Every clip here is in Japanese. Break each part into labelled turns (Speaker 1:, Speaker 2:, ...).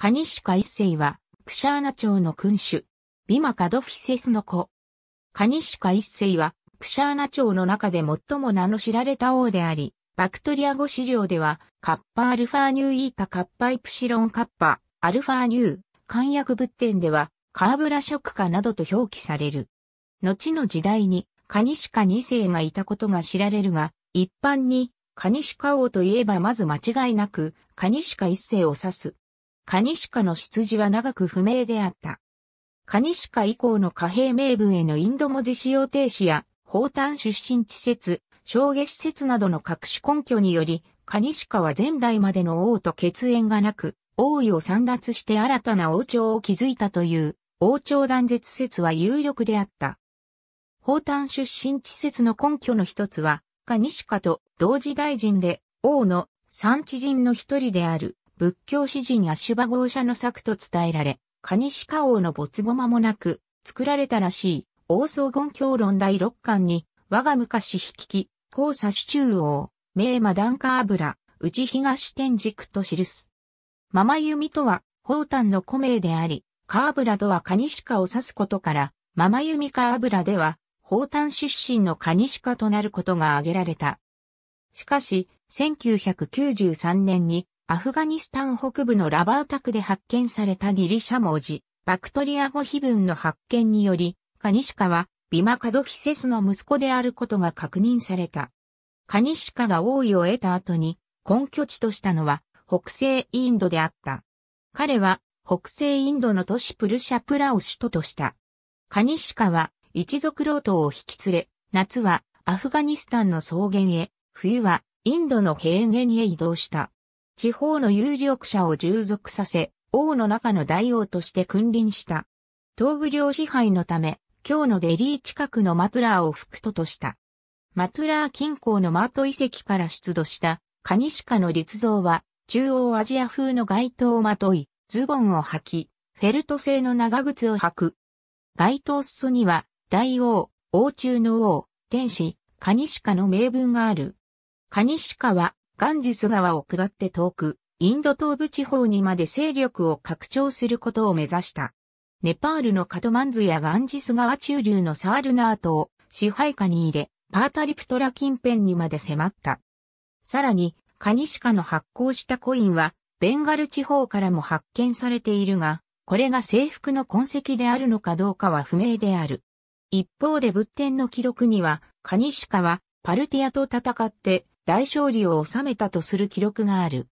Speaker 1: カニシカ一世は、クシャーナ朝の君主、ビマカドフィセスの子。カニシカ一世は、クシャーナ朝の中で最も名の知られた王であり、バクトリア語資料では、カッパアルファニューイータカッパイプシロンカッパ、アルファニュー、漢訳仏典では、カーブラ食家などと表記される。後の時代に、カニシカ二世がいたことが知られるが、一般に、カニシカ王といえばまず間違いなく、カニシカ一世を指す。カニシカの出自は長く不明であった。カニシカ以降の貨幣名分へのインド文字使用停止や、法丹出身地説、商下施設などの各種根拠により、カニシカは前代までの王と血縁がなく、王位を散奪して新たな王朝を築いたという、王朝断絶説は有力であった。法丹出身地説の根拠の一つは、カニシカと同時大臣で、王の産地人の一人である仏教詩人アシュバ号車の作と伝えられ、カニシカ王の没後間もなく、作られたらしい、王荘言教論第六巻に、我が昔引き、交差支中王、名馬段下油、内東天軸と記す。ママ弓とは、宝丹の古名であり、カーブラとはカニシカを指すことから、ママユミカーブラでは、宝丹出身のカニシカとなることが挙げられた。しかし、1993年にアフガニスタン北部のラバータクで発見されたギリシャ文字、バクトリア語碑文の発見により、カニシカはビマカドフィセスの息子であることが確認された。カニシカが王位を得た後に根拠地としたのは北西インドであった。彼は北西インドの都市プルシャプラを首都とした。カニシカは一族老頭を引き連れ、夏はアフガニスタンの草原へ、冬はインドの平原へ移動した。地方の有力者を従属させ、王の中の大王として君臨した。東部領支配のため、今日のデリー近くのマトゥラーを副都とした。マトゥラー近郊のマート遺跡から出土したカニシカの立像は中央アジア風の街灯をまとい、ズボンを履き、フェルト製の長靴を履く。街灯裾には大王、王中の王、天使、カニシカの名文がある。カニシカはガンジス川を下って遠く、インド東部地方にまで勢力を拡張することを目指した。ネパールのカトマンズやガンジス川中流のサールナートを支配下に入れ、パータリプトラ近辺にまで迫った。さらに、カニシカの発行したコインは、ベンガル地方からも発見されているが、これが征服の痕跡であるのかどうかは不明である。一方で仏典の記録には、カニシカはパルティアと戦って大勝利を収めたとする記録がある。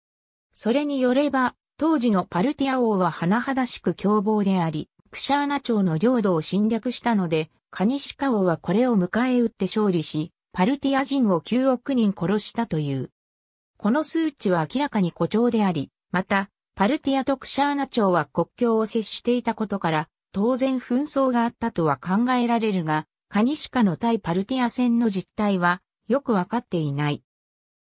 Speaker 1: それによれば、当時のパルティア王は甚だしく凶暴であり、クシャーナ朝の領土を侵略したので、カニシカ王はこれを迎え撃って勝利し、パルティア人を9億人殺したという。この数値は明らかに誇張であり、また、パルティアとクシャーナ朝は国境を接していたことから、当然紛争があったとは考えられるが、カニシカの対パルティア戦の実態はよくわかっていない。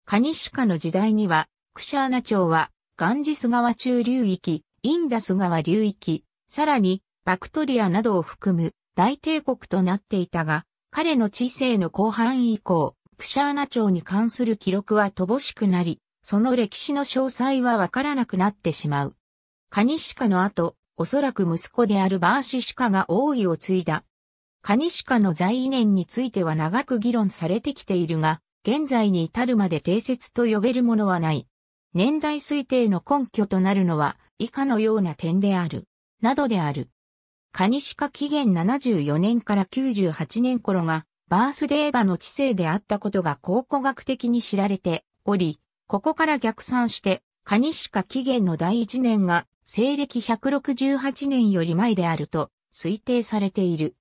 Speaker 1: カニシカの時代には、クシャーナ朝は、ガンジス川中流域、インダス川流域、さらに、バクトリアなどを含む大帝国となっていたが、彼の知性の後半以降、クシャーナ朝に関する記録は乏しくなり、その歴史の詳細はわからなくなってしまう。カニシカの後、おそらく息子であるバーシシカが王位を継いだ。カニシカの在位年については長く議論されてきているが、現在に至るまで定説と呼べるものはない。年代推定の根拠となるのは以下のような点である。などである。カニシカ紀元74年から98年頃がバースデーバの知性であったことが考古学的に知られており、ここから逆算してカニシカ紀元の第1年が西暦168年より前であると推定されている。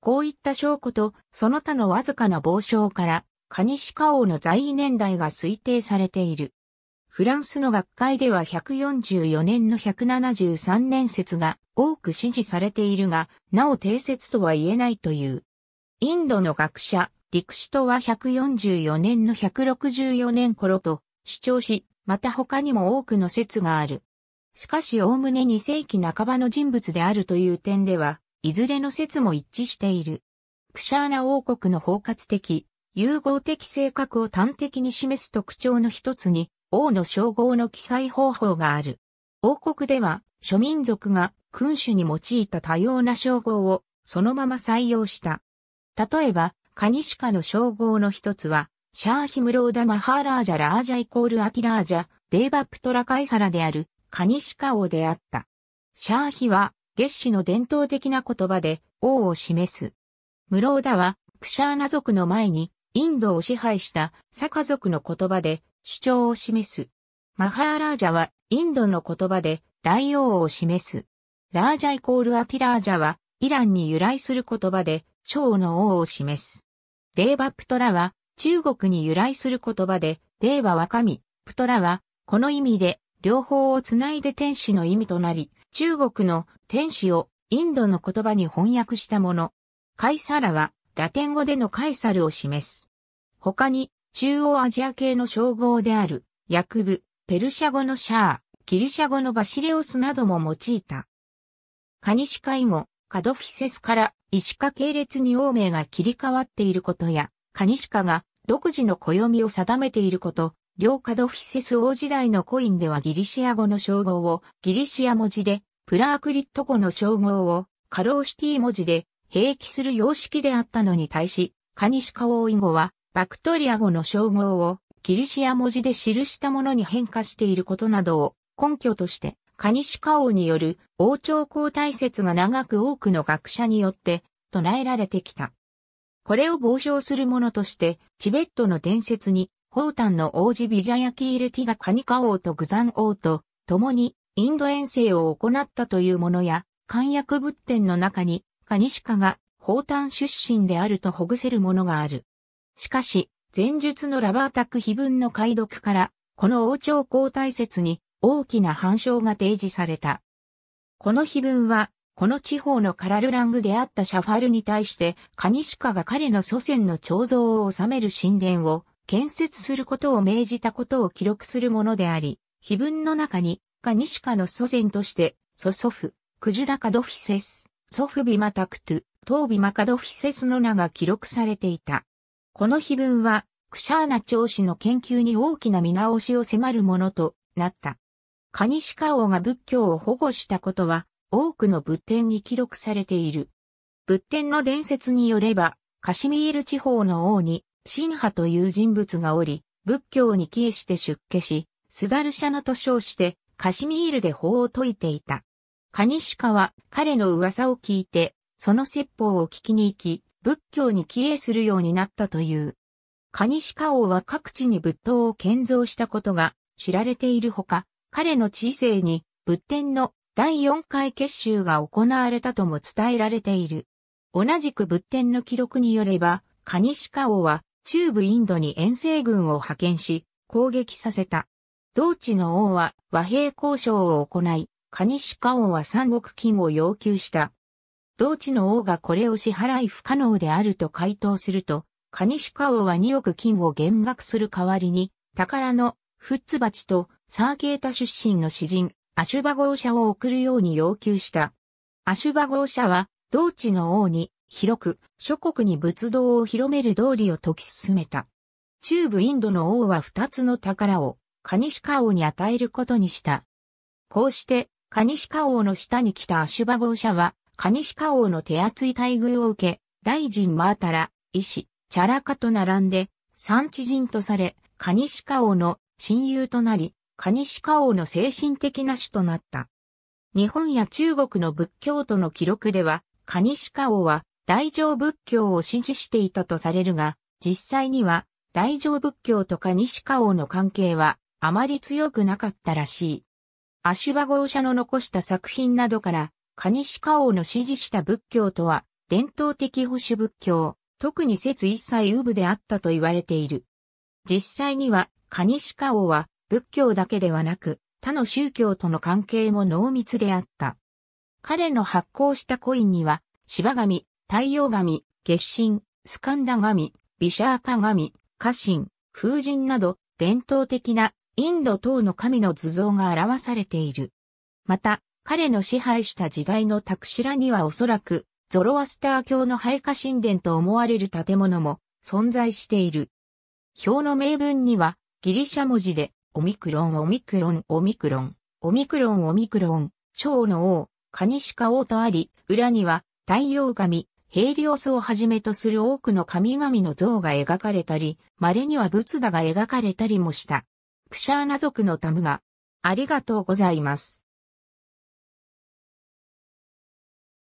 Speaker 1: こういった証拠とその他のわずかな傍証からカニシカ王の在位年代が推定されている。フランスの学会では144年の173年説が多く支持されているが、なお定説とは言えないという。インドの学者、ディクシトは144年の164年頃と主張し、また他にも多くの説がある。しかし、おおむね2世紀半ばの人物であるという点では、いずれの説も一致している。クシャーナ王国の包括的、融合的性格を端的に示す特徴の一つに、王の称号の記載方法がある。王国では、諸民族が君主に用いた多様な称号をそのまま採用した。例えば、カニシカの称号の一つは、シャーヒムローダ・マハーラージャ・ラージャイコール・アキラージャ、デーバプトラ・カイサラである、カニシカ王であった。シャーヒは、月子の伝統的な言葉で、王を示す。ムローダは、クシャーナ族の前に、インドを支配したサカ族の言葉で主張を示す。マハーラージャはインドの言葉で大王を示す。ラージャイコールアティラージャはイランに由来する言葉で小の王を示す。デーバプトラは中国に由来する言葉でデーバ若神、プトラはこの意味で両方をつないで天使の意味となり、中国の天使をインドの言葉に翻訳したもの。カイサラはラテン語でのカエサルを示す。他に、中央アジア系の称号である、ヤクブ、ペルシャ語のシャー、ギリシャ語のバシレオスなども用いた。カニシカイ語、カドフィセスからイシカ系列に王名が切り替わっていることや、カニシカが独自の暦を定めていること、両カドフィセス王時代のコインではギリシア語の称号をギリシア文字で、プラークリット語の称号をカローシティ文字で、併記する様式であったのに対し、カニシカオイ語は、バクトリア語の称号を、キリシア文字で記したものに変化していることなどを根拠として、カニシカ王による王朝交代説が長く多くの学者によって唱えられてきた。これを傍聴するものとして、チベットの伝説に、ホータンの王子ビジャヤキールティがカニカ王とグザン王と共にインド遠征を行ったというものや、漢訳仏典の中にカニシカが、宝丹出身であるとほぐせるものがある。しかし、前述のラバータク碑文の解読から、この王朝交代説に大きな反証が提示された。この碑文は、この地方のカラルラングであったシャファルに対して、カニシカが彼の祖先の彫像を収める神殿を建設することを命じたことを記録するものであり、碑文の中に、カニシカの祖先として、祖祖父、クジュラカドフィセス、ソフビマタクトゥ、トービマカドフィセスの名が記録されていた。この碑文は、クシャーナ長子の研究に大きな見直しを迫るものとなった。カニシカ王が仏教を保護したことは、多くの仏典に記録されている。仏典の伝説によれば、カシミール地方の王に、シンハという人物がおり、仏教に帰依して出家し、スダルシャナと称して、カシミールで法を説いていた。カニシカは彼の噂を聞いて、その説法を聞きに行き、仏教に帰依するようになったという。カニシカ王は各地に仏塔を建造したことが知られているほか、彼の知性に仏典の第四回結集が行われたとも伝えられている。同じく仏典の記録によれば、カニシカ王は中部インドに遠征軍を派遣し、攻撃させた。同地の王は和平交渉を行い、カニシカ王は三国金を要求した。同地の王がこれを支払い不可能であると回答すると、カニシカ王は2億金を減額する代わりに、宝のフッツバチとサーケータ出身の詩人、アシュバ号社を送るように要求した。アシュバ号社は、同地の王に広く諸国に仏道を広める道理を解き進めた。中部インドの王は二つの宝を、カニシカ王に与えることにした。こうして、カニシカ王の下に来たアシュバ号車は、カニシカ王の手厚い待遇を受け、大臣マータラ、医師、チャラカと並んで、産地人とされ、カニシカ王の親友となり、カニシカ王の精神的な主となった。日本や中国の仏教徒の記録では、カニシカ王は大乗仏教を支持していたとされるが、実際には大乗仏教とカニシカ王の関係はあまり強くなかったらしい。アシュバ号車の残した作品などから、カニシカ王の支持した仏教とは、伝統的保守仏教、特に説一切有部であったと言われている。実際には、カニシカ王は、仏教だけではなく、他の宗教との関係も濃密であった。彼の発行したコインには、芝神、太陽神、月神、スカンダ神、ビシャーカ神、家神、風神など、伝統的なインド等の神の図像が表されている。また、彼の支配した時代のタクシラにはおそらく、ゾロアスター教の配下神殿と思われる建物も存在している。表の名文には、ギリシャ文字で、オミクロン、オミクロン、オミクロン、オミクロン、オミクロン、小の王、カニシカ王とあり、裏には、太陽神、ヘイリオスをはじめとする多くの神々の像が描かれたり、稀には仏陀が描かれたりもした。クシャーナ族のタムが。ありがとうございます。